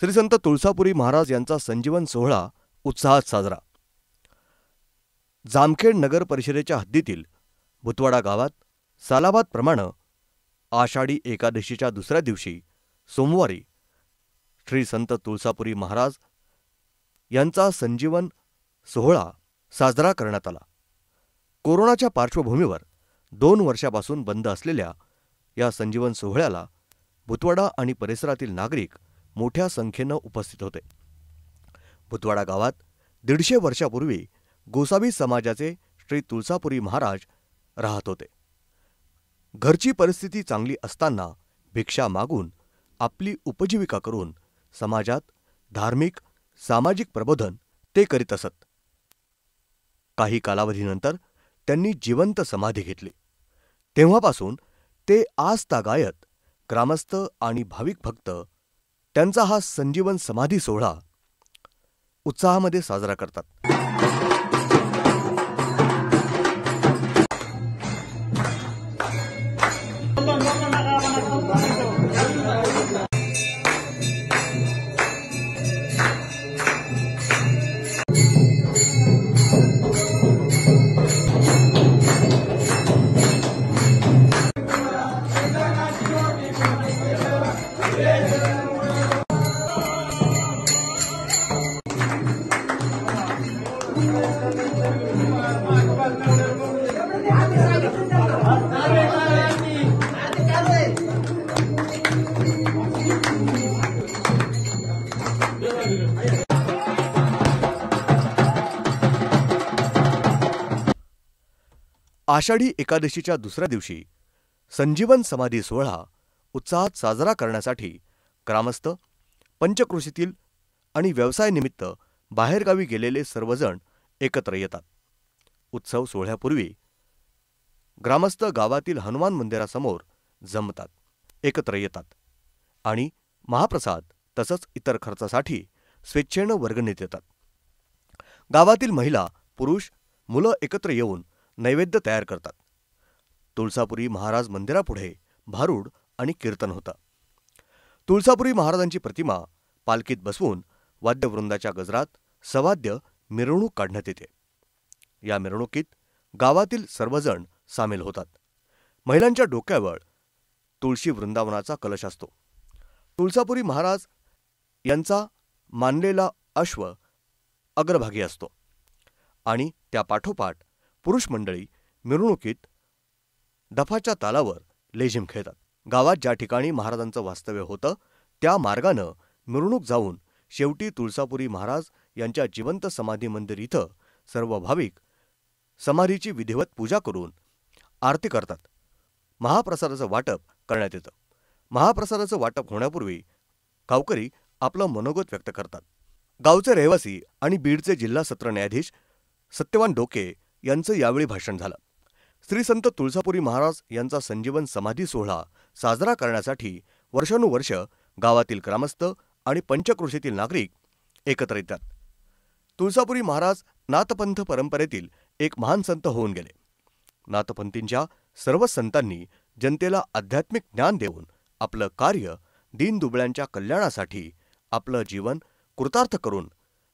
श्रीसंत तुळसापुरी महाराज यांचा संजीवन सोहळा उत्साहात साजरा जामखेड नगर परिषदेच्या हद्दीतील भुतवाडा गावात सालाबादप्रमाणे आषाढी एकादशीच्या दुसऱ्या दिवशी सोमवारी श्री संत तुळसापुरी महाराज यांचा संजीवन सोहळा साजरा करण्यात आला कोरोनाच्या पार्श्वभूमीवर दोन वर्षापासून बंद असलेल्या या संजीवन सोहळ्याला भुतवाडा आणि परिसरातील नागरिक मोठ्या संख्येनं उपस्थित होते भुतवाडा गावात दीडशे वर्षापूर्वी गोसावी समाजाचे श्री तुळसापुरी महाराज राहत होते घरची परिस्थिती चांगली असताना भिक्षा मागून आपली उपजीविका करून समाजात धार्मिक सामाजिक प्रबोधन ते करीत असत काही कालावधीनंतर त्यांनी जिवंत समाधी घेतली तेव्हापासून ते आज तागायत ग्रामस्थ आणि भाविक भक्त त्यांचा हा संजीवन समाधी सोहळा उत्साहामध्ये साजरा करतात आषाढी एकादशीच्या दुसऱ्या दिवशी संजीवन समाधी सोहळा उत्साहात साजरा करण्यासाठी ग्रामस्थ पंचकृषीतील आणि व्यवसायानिमित्त बाहेरगावी गेलेले सर्वजण एकत्र येतात उत्सव सोहळ्यापूर्वी ग्रामस्थ गावातील हनुमान मंदिरासमोर जमतात एकत्र येतात आणि महाप्रसाद तसंच इतर खर्चासाठी स्वेच्छेनं वर्गणीत येतात गावातील महिला पुरुष मुलं एकत्र येऊन नैवेद्य तयार करतात तुळसापुरी महाराज मंदिरापुढे भारूड आणि कीर्तन होतं तुळसापुरी महाराजांची प्रतिमा पालखीत बसवून वाद्यवृंदाच्या गजरात सवाद्य मिरवणूक काढण्यात येते या मिरवणुकीत गावातील सर्वजण सामील होतात महिलांच्या डोक्यावर तुळशी वृंदावनाचा कलश असतो तुळसापुरी महाराज यांचा मानलेला अश्व अग्रभागी असतो आणि त्या पाठोपाठ पुरुष मंडळी मिरवणुकीत दफाच्या तालावर लेझिम खेळतात गावात ज्या ठिकाणी महाराजांचं वास्तव्य होतं त्या मार्गानं मिरवणूक जाऊन शेवटी तुळसापुरी महाराज यांच्या जिवंत समाधी मंदिर इथं सर्व भाविक समाधीची विधिवत पूजा करून आरती करतात महाप्रसादाचं वाटप करण्यात येतं महाप्रसादाचं वाटप होण्यापूर्वी गावकरी आपलं मनोगत व्यक्त करतात गावचे रहिवासी आणि बीडचे जिल्हा सत्र न्यायाधीश सत्यवान डोके यांचं यावेळी भाषण झालं श्री संत तुळसापुरी महाराज यांचा संजीवन समाधी सोहळा साजरा करण्यासाठी वर्षानुवर्ष गावातील ग्रामस्थ आणि पंचकृषीतील नागरिक एकत्र येतात तुळसापुरी महाराज नाथपंथ परंपरेतील एक महान संत होऊन गेले नाथपंथींच्या सर्व संतांनी जनतेला आध्यात्मिक ज्ञान देऊन आपलं कार्य दीनदुबळ्यांच्या कल्याणासाठी आपलं जीवन कृतार्थ करून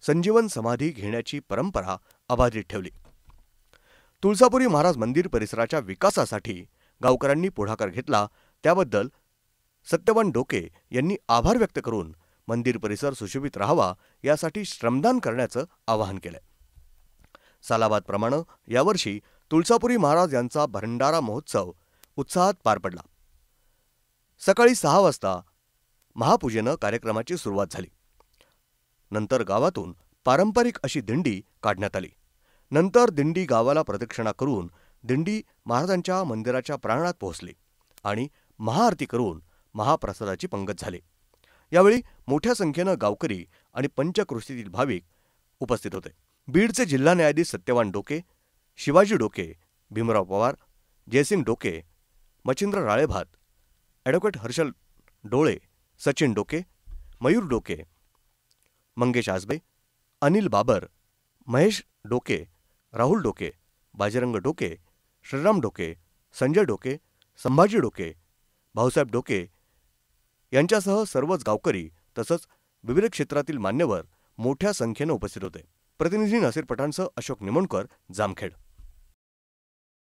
संजीवन समाधी घेण्याची परंपरा अबाधित ठेवली तुळसापुरी महाराज मंदिर परिसराच्या विकासासाठी गावकऱ्यांनी पुढाकार घेतला त्याबद्दल सत्यवन डोके यांनी आभार व्यक्त करून मंदिर परिसर सुशोभित राहावा यासाठी श्रमदान करण्याचं आवाहन केलं सालाबादप्रमाणे यावर्षी तुळसापुरी महाराज यांचा भंडारा महोत्सव उत्साहात पार पडला सकाळी सहा वाजता महापूजेनं कार्यक्रमाची सुरुवात झाली नंतर गावातून पारंपरिक अशी दिंडी काढण्यात आली नंतर दिंडी गावाला प्रदक्षिणा करून दिंडी महाराजांच्या मंदिराच्या प्रांगणात पोहोचली आणि महाआरती करून महाप्रसादाची पंगत झाली यावेळी मोठ्या संख्येनं गावकरी आणि पंचकृषीतील भाविक उपस्थित होते बीडचे जिल्हा न्यायाधीश सत्यवान डोके शिवाजी डोके भीमराव पवार जयसिंग डोके मच्छिंद्र राळेभात ॲडव्होकेट हर्षल डोळे सचिन डोके मयूर डोके मंगेश आजबे अनिल बाबर महेश डोके राहुल डोके बाजीरंग डोके श्रीराम डोके संजय डोके संभाजी डोके भाऊसाहेब डोके यांच्यासह सर्वच गावकरी तसंच विविध क्षेत्रातील मान्यवर मोठ्या संख्येनं उपस्थित होते प्रतिनिधी नसीर पठाणसह अशोक निमोणकर जामखेड